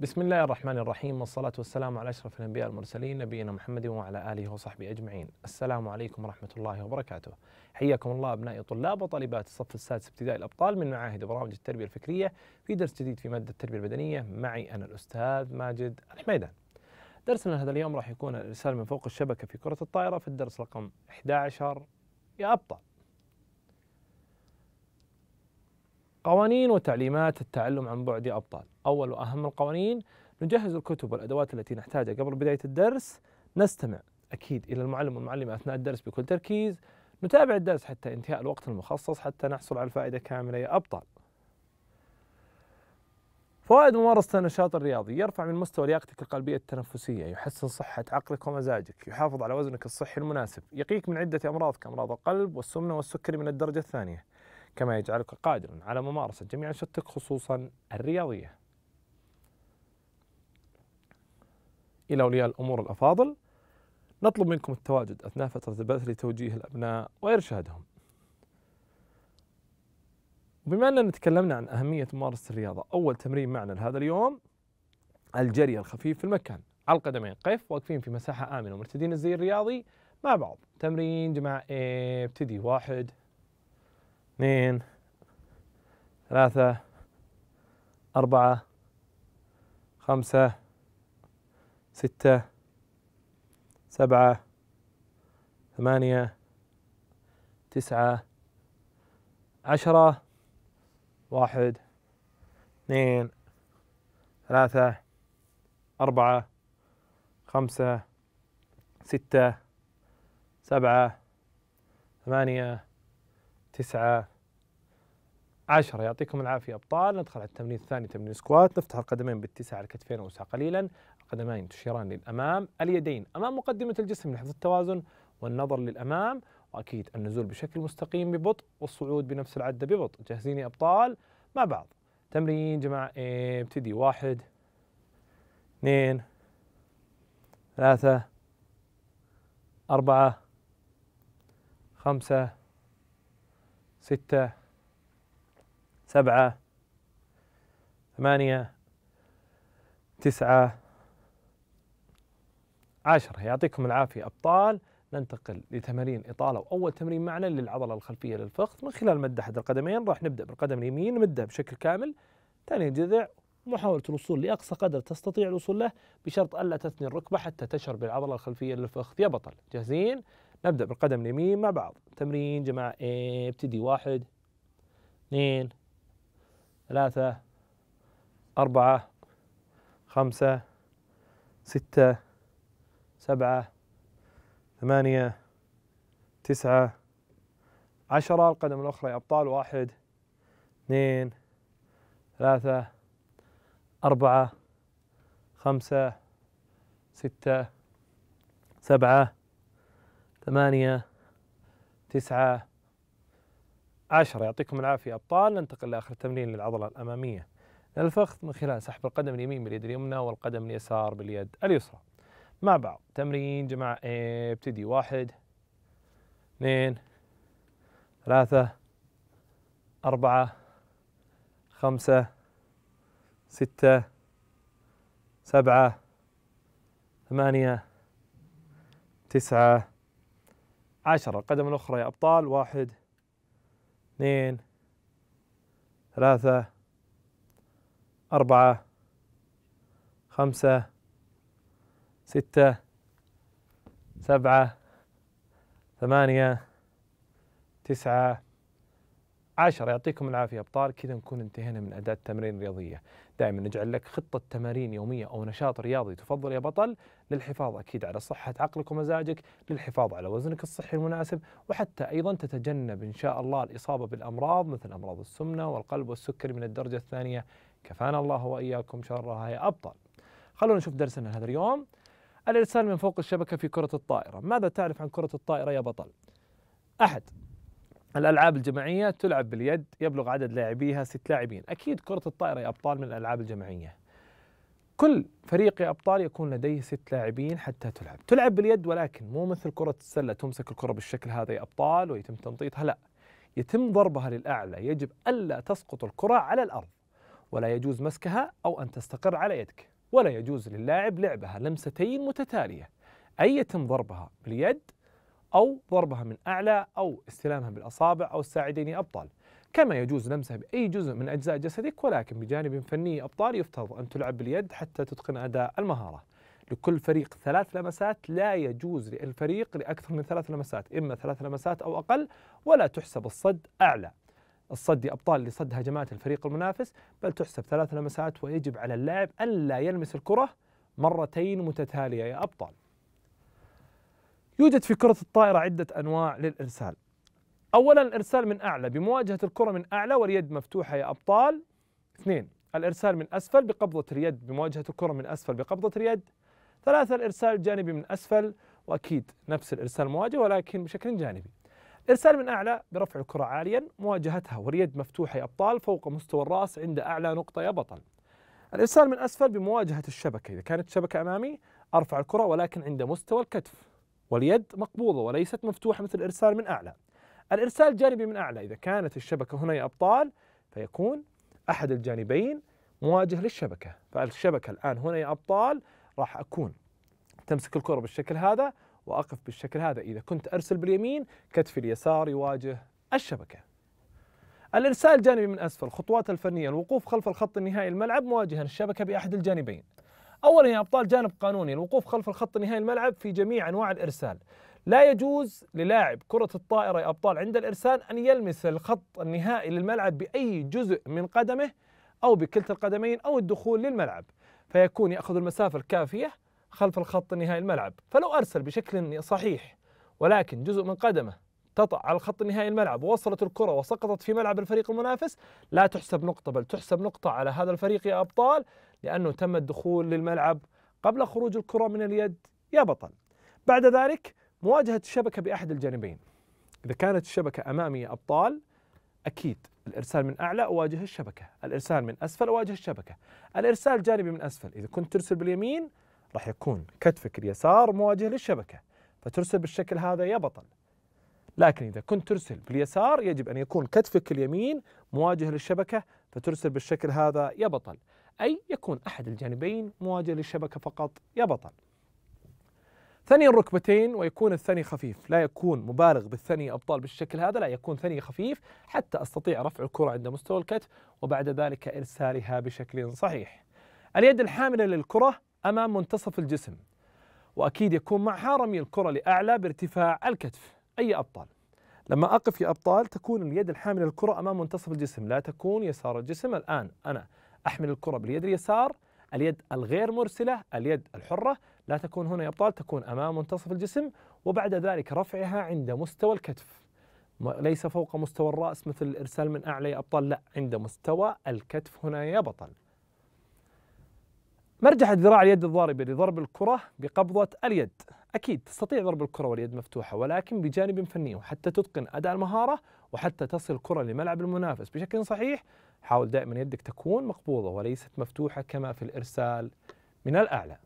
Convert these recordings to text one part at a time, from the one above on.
بسم الله الرحمن الرحيم والصلاة والسلام على أشرف الأنبياء المرسلين نبينا محمد وعلى آله وصحبه أجمعين السلام عليكم ورحمة الله وبركاته حياكم الله أبنائي طلاب وطالبات الصف السادس ابتدائي الأبطال من معاهد برامج التربية الفكرية في درس جديد في مادة التربية البدنية معي أنا الأستاذ ماجد الحميدان درسنا هذا اليوم راح يكون الإرسال من فوق الشبكة في كرة الطائرة في الدرس رقم 11 يا أبطال قوانين وتعليمات التعلم عن بعد يا أبطال أول وأهم القوانين نجهز الكتب والأدوات التي نحتاجها قبل بداية الدرس نستمع أكيد إلى المعلم والمعلمة أثناء الدرس بكل تركيز نتابع الدرس حتى انتهاء الوقت المخصص حتى نحصل على الفائدة كاملة يا أبطال فوائد ممارسة النشاط الرياضي يرفع من مستوى لياقتك القلبية التنفسية يحسن صحة عقلك ومزاجك يحافظ على وزنك الصحي المناسب يقيك من عدة أمراض كأمراض القلب والسمنة والسكري من الدرجة الثانية كما يجعلك قادرا على ممارسة جميع أنشطتك خصوصا الرياضية إلى أولياء الأمور الأفاضل نطلب منكم التواجد أثناء فترة البث لتوجيه الأبناء وإرشادهم بما أننا تكلمنا عن أهمية ممارسة الرياضة أول تمرين معنا لهذا اليوم الجري الخفيف في المكان على القدمين قف واقفين في مساحة آمنة ومرتدين الزي الرياضي مع بعض تمرين جماعة ابتدي واحد اثنين ثلاثة أربعة خمسة ستة سبعة ثمانية تسعة عشرة واحد اثنين ثلاثة أربعة خمسة ستة سبعة ثمانية تسعة عشرة يعطيكم العافية أبطال ندخل على التمرين الثاني تمرين سكوات نفتح القدمين بالتسعة على الكتفين أوسع قليلا القدمين تشيران للأمام اليدين أمام مقدمة الجسم لحفظ التوازن والنظر للأمام وأكيد النزول بشكل مستقيم ببطء والصعود بنفس العدة ببطء جاهزين يا أبطال مع بعض تمرين جماعة ابتدي واحد اثنين ثلاثة أربعة خمسة ستة سبعة ثمانية تسعة عاشرة يعطيكم العافية أبطال ننتقل لتمارين إطالة وأول تمرين معنا للعضلة الخلفية للفخذ من خلال مد أحد القدمين راح نبدأ بالقدم اليمين نمدها بشكل كامل ثاني جذع محاولة الوصول لأقصى قدر تستطيع الوصول له بشرط ألا تثني الركبة حتى تشعر بالعضلة الخلفية للفخذ يا بطل جاهزين؟ نبدأ بالقدم اليمين مع بعض تمرين جماعة ابتدي واحد اثنين ثلاثة أربعة خمسة ستة سبعة ثمانية تسعة عشرة القدم الأخرى يا أبطال واحد اثنين ثلاثة أربعة خمسة ستة سبعة ثمانية تسعة عشرة يعطيكم العافية أبطال ننتقل لآخر تمرين للعضلة الأمامية الفخذ من خلال سحب القدم اليمين باليد اليمنى والقدم اليسار باليد اليسرى مع بعض تمرين جماعة ابتدي إيه، واحد اثنين ثلاثة أربعة خمسة ستة سبعة ثمانية تسعة عشرة القدم الأخرى يا أبطال واحد اثنين ثلاثة أربعة خمسة ستة سبعة ثمانية تسعة عشرة يعطيكم العافية أبطال كذا نكون انتهينا من أداة التمرين الرياضية دائما نجعل لك خطة تمارين يومية أو نشاط رياضي تفضل يا بطل للحفاظ أكيد على صحة عقلك ومزاجك للحفاظ على وزنك الصحي المناسب وحتى أيضا تتجنب إن شاء الله الإصابة بالأمراض مثل أمراض السمنة والقلب والسكري من الدرجة الثانية كفانا الله وإياكم شرها يا أبطال خلونا نشوف درسنا هذا اليوم الإرسال من فوق الشبكة في كرة الطائرة ماذا تعرف عن كرة الطائرة يا بطل؟ أحد الألعاب الجماعية تلعب باليد يبلغ عدد لاعبيها ست لاعبين أكيد كرة الطائرة يا أبطال من الألعاب الجماعية كل فريق يا أبطال يكون لديه ست لاعبين حتى تلعب تلعب باليد ولكن مو مثل كرة السلة تمسك الكرة بالشكل هذا يا أبطال ويتم تنطيطها لا يتم ضربها للأعلى يجب ألا تسقط الكرة على الأرض ولا يجوز مسكها أو أن تستقر على يدك ولا يجوز للاعب لعبها لمستين متتالية أي يتم ضربها باليد أو ضربها من أعلى أو استلامها بالأصابع أو الساعدين أبطال كما يجوز لمسها بأي جزء من أجزاء جسدك ولكن بجانب فني أبطال يفترض أن تلعب باليد حتى تتقن أداء المهارة لكل فريق ثلاث لمسات لا يجوز للفريق لأكثر من ثلاث لمسات إما ثلاث لمسات أو أقل ولا تحسب الصد أعلى الصد ابطال لصد هجمات الفريق المنافس بل تحسب ثلاث لمسات ويجب على اللاعب الا يلمس الكره مرتين متتاليه يا ابطال. يوجد في كرة الطائرة عدة أنواع للإرسال أولا الإرسال من أعلى بمواجهة الكرة من أعلى واليد مفتوحة يا أبطال اثنين الإرسال من أسفل بقبضة اليد بمواجهة الكرة من أسفل بقبضة اليد ثلاثة الإرسال الجانبي من أسفل وأكيد نفس الإرسال مواجهة ولكن بشكل جانبي إرسال من أعلى برفع الكرة عاليا مواجهتها واليد مفتوحة يا أبطال فوق مستوى الرأس عند أعلى نقطة يا بطل الإرسال من أسفل بمواجهة الشبكة إذا كانت الشبكة أمامي أرفع الكرة ولكن عند مستوى الكتف واليد مقبوضة وليست مفتوحة مثل الإرسال من أعلى الإرسال جانبي من أعلى إذا كانت الشبكة هنا يا أبطال فيكون أحد الجانبين مواجه للشبكة فالشبكة الآن هنا يا أبطال راح أكون تمسك الكرة بالشكل هذا وأقف بالشكل هذا إذا كنت أرسل باليمين كتفي اليسار يواجه الشبكة الإرسال الجانبي من أسفل خطوات الفنية الوقوف خلف الخط النهائي الملعب مواجها الشبكة بأحد الجانبين أولا يا أبطال جانب قانوني الوقوف خلف الخط النهائي الملعب في جميع أنواع الإرسال لا يجوز للاعب كرة الطائرة يا أبطال عند الإرسال أن يلمس الخط النهائي للملعب بأي جزء من قدمه أو بكلتا القدمين أو الدخول للملعب فيكون يأخذ المسافة الكافية خلف الخط النهائي الملعب فلو أرسل بشكل صحيح ولكن جزء من قدمه تطأ على الخط النهائي الملعب ووصلت الكرة وسقطت في ملعب الفريق المنافس لا تحسب نقطة بل تحسب نقطة على هذا الفريق يا أبطال لأنه تم الدخول للملعب قبل خروج الكرة من اليد يا بطل بعد ذلك مواجهة الشبكة بأحد الجانبين إذا كانت الشبكة أمامي يا أبطال أكيد الإرسال من أعلى أواجه الشبكة الإرسال من أسفل أواجه الشبكة الإرسال جانبي من أسفل إذا كنت ترسل باليمين راح يكون كتفك اليسار مواجه للشبكة فترسل بالشكل هذا يا بطل لكن إذا كنت ترسل باليسار يجب أن يكون كتفك اليمين مواجه للشبكة فترسل بالشكل هذا يا بطل أي يكون أحد الجانبين مواجه للشبكة فقط يا بطل ثني الركبتين ويكون الثني خفيف لا يكون مبالغ بالثني أبطال بالشكل هذا لا يكون ثني خفيف حتى أستطيع رفع الكرة عند مستوى الكتف وبعد ذلك إرسالها بشكل صحيح اليد الحاملة للكرة أمام منتصف الجسم وأكيد يكون مع حارمي الكرة لأعلى بارتفاع الكتف أي أبطال لما أقف يا أبطال تكون اليد الحاملة الكرة أمام منتصف الجسم لا تكون يسار الجسم الآن أنا أحمل الكرة باليد اليسار اليد الغير مرسلة اليد الحرة لا تكون هنا يا أبطال تكون أمام منتصف الجسم وبعد ذلك رفعها عند مستوى الكتف ليس فوق مستوى الرأس مثل الإرسال من أعلى يا أبطال لا عند مستوى الكتف هنا يا بطل مرجح الذراع اليد الضاربة لضرب الكرة بقبضة اليد أكيد تستطيع ضرب الكرة واليد مفتوحة ولكن بجانب فني وحتى تتقن أداء المهارة وحتى تصل الكرة لملعب المنافس بشكل صحيح حاول دائما يدك تكون مقبوضة وليست مفتوحة كما في الإرسال من الأعلى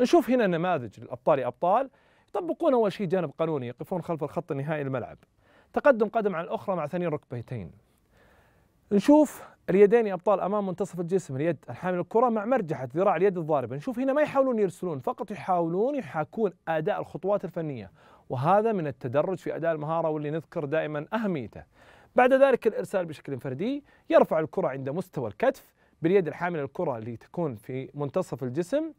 نشوف هنا نماذج الأبطال أبطال يطبقون أول شيء جانب قانوني يقفون خلف الخط النهائي للملعب تقدم قدم عن الأخرى مع ثني ركبتين نشوف اليدين ابطال امام منتصف الجسم اليد الحامل الكره مع مرجحه ذراع اليد الضاربه نشوف هنا ما يحاولون يرسلون فقط يحاولون يحاكون اداء الخطوات الفنيه وهذا من التدرج في اداء المهاره واللي نذكر دائما اهميته بعد ذلك الارسال بشكل فردي يرفع الكره عند مستوى الكتف باليد الحامله الكره اللي تكون في منتصف الجسم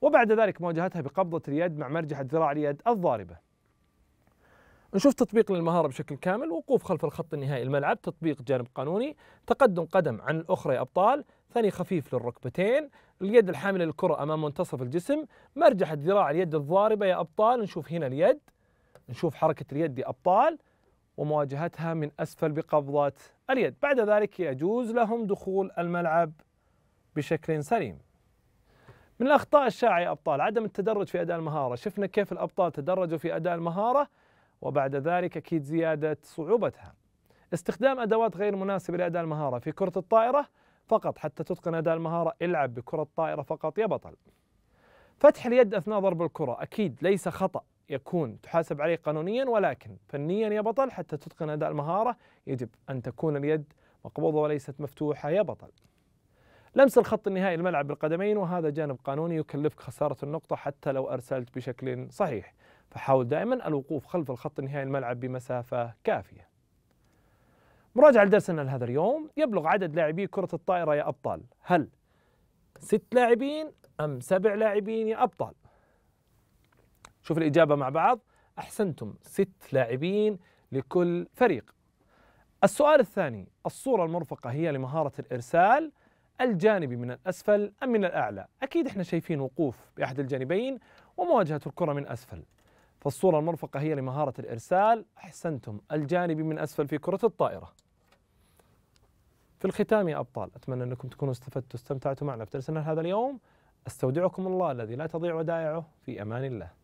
وبعد ذلك مواجهتها بقبضه اليد مع مرجحه ذراع اليد الضاربه نشوف تطبيق للمهارة بشكل كامل وقوف خلف الخط النهائي الملعب تطبيق جانب قانوني تقدم قدم عن الأخرى يا أبطال ثني خفيف للركبتين اليد الحاملة للكرة أمام منتصف الجسم مرجح الذراع اليد الضاربة يا أبطال نشوف هنا اليد نشوف حركة اليد يا أبطال ومواجهتها من أسفل بقبضات اليد بعد ذلك يجوز لهم دخول الملعب بشكل سليم من الأخطاء الشائعة يا أبطال عدم التدرج في أداء المهارة شفنا كيف الأبطال تدرجوا في أداء المهارة وبعد ذلك أكيد زيادة صعوبتها استخدام أدوات غير مناسبة لأداء المهارة في كرة الطائرة فقط حتى تتقن أداء المهارة العب بكرة الطائرة فقط يا بطل فتح اليد أثناء ضرب الكرة أكيد ليس خطأ يكون تحاسب عليه قانونيا ولكن فنيا يا بطل حتى تتقن أداء المهارة يجب أن تكون اليد مقبوضة وليست مفتوحة يا بطل لمس الخط النهائي الملعب بالقدمين وهذا جانب قانوني يكلفك خسارة النقطة حتى لو أرسلت بشكل صحيح فحاول دائما الوقوف خلف الخط النهائي الملعب بمسافة كافية مراجعة لدرسنا لهذا اليوم يبلغ عدد لاعبي كرة الطائرة يا أبطال هل ست لاعبين أم سبع لاعبين يا أبطال شوف الإجابة مع بعض أحسنتم ست لاعبين لكل فريق السؤال الثاني الصورة المرفقة هي لمهارة الإرسال الجانبي من الأسفل أم من الأعلى أكيد إحنا شايفين وقوف بأحد الجانبين ومواجهة الكرة من أسفل فالصورة المرفقة هي لمهارة الإرسال أحسنتم الجانبي من أسفل في كرة الطائرة في الختام يا أبطال أتمنى أنكم تكونوا استفدتوا واستمتعتوا معنا في درسنا هذا اليوم أستودعكم الله الذي لا تضيع ودائعه في أمان الله